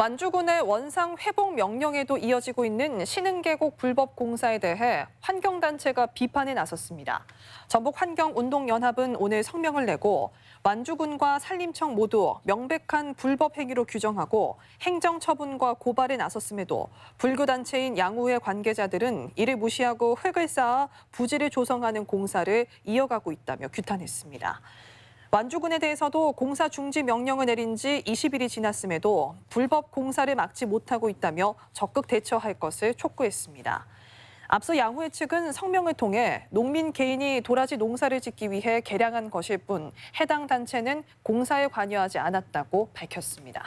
만주군의 원상 회복 명령에도 이어지고 있는 신흥계곡 불법 공사에 대해 환경단체가 비판에 나섰습니다. 전북환경운동연합은 오늘 성명을 내고 완주군과 산림청 모두 명백한 불법 행위로 규정하고 행정처분과 고발에 나섰음에도 불교단체인 양우회 관계자들은 이를 무시하고 흙을 쌓아 부지를 조성하는 공사를 이어가고 있다며 규탄했습니다. 완주군에 대해서도 공사 중지 명령을 내린 지 20일이 지났음에도 불법 공사를 막지 못하고 있다며 적극 대처할 것을 촉구했습니다. 앞서 양호회 측은 성명을 통해 농민 개인이 도라지 농사를 짓기 위해 개량한 것일 뿐 해당 단체는 공사에 관여하지 않았다고 밝혔습니다.